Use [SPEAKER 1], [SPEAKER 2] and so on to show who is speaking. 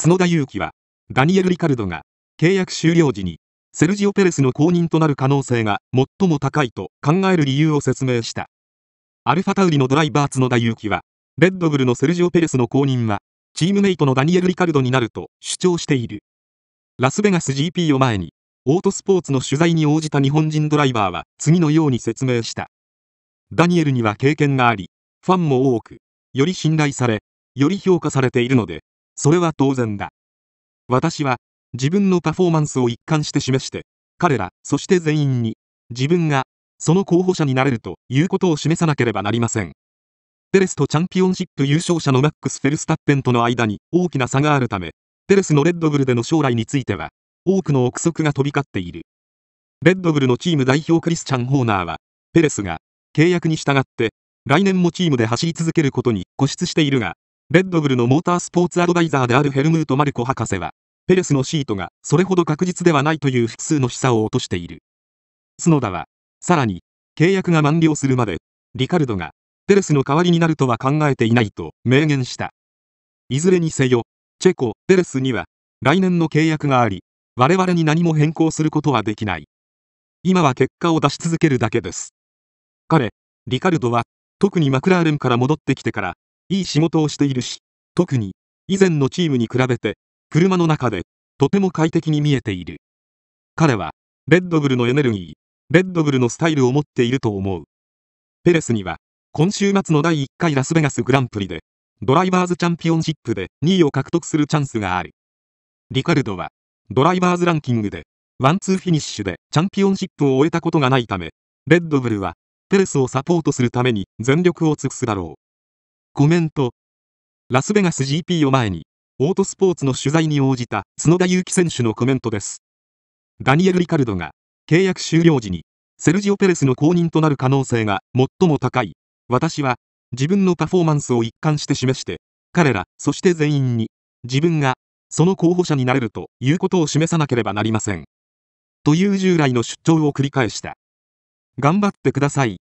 [SPEAKER 1] 角田裕樹は、ダニエル・リカルドが、契約終了時に、セルジオ・ペレスの後任となる可能性が最も高いと考える理由を説明した。アルファタウリのドライバー角田裕樹は、レッドブルのセルジオ・ペレスの後任は、チームメイトのダニエル・リカルドになると主張している。ラスベガス GP を前に、オートスポーツの取材に応じた日本人ドライバーは次のように説明した。ダニエルには経験があり、ファンも多く、より信頼され、より評価されているので、それは当然だ。私は自分のパフォーマンスを一貫して示して、彼ら、そして全員に、自分が、その候補者になれるということを示さなければなりません。ペレスとチャンピオンシップ優勝者のマックス・フェルスタッペンとの間に大きな差があるため、ペレスのレッドブルでの将来については、多くの憶測が飛び交っている。レッドブルのチーム代表クリスチャン・ホーナーは、ペレスが、契約に従って、来年もチームで走り続けることに固執しているが、レッドブルのモータースポーツアドバイザーであるヘルムート・マルコ博士は、ペレスのシートがそれほど確実ではないという複数の示唆を落としている。角田は、さらに、契約が満了するまで、リカルドが、ペレスの代わりになるとは考えていないと明言した。いずれにせよ、チェコ、ペレスには、来年の契約があり、我々に何も変更することはできない。今は結果を出し続けるだけです。彼、リカルドは、特にマクラーレンから戻ってきてから、いい仕事をしているし、特に、以前のチームに比べて、車の中で、とても快適に見えている。彼は、レッドブルのエネルギー、レッドブルのスタイルを持っていると思う。ペレスには、今週末の第1回ラスベガスグランプリで、ドライバーズチャンピオンシップで2位を獲得するチャンスがある。リカルドは、ドライバーズランキングで、ワンツーフィニッシュでチャンピオンシップを終えたことがないため、レッドブルは、ペレスをサポートするために全力を尽くすだろう。コメント。ラスベガス GP を前に、オートスポーツの取材に応じた角田祐希選手のコメントです。ダニエル・リカルドが、契約終了時に、セルジオ・ペレスの後任となる可能性が最も高い。私は、自分のパフォーマンスを一貫して示して、彼ら、そして全員に、自分が、その候補者になれるということを示さなければなりません。という従来の出張を繰り返した。頑張ってください。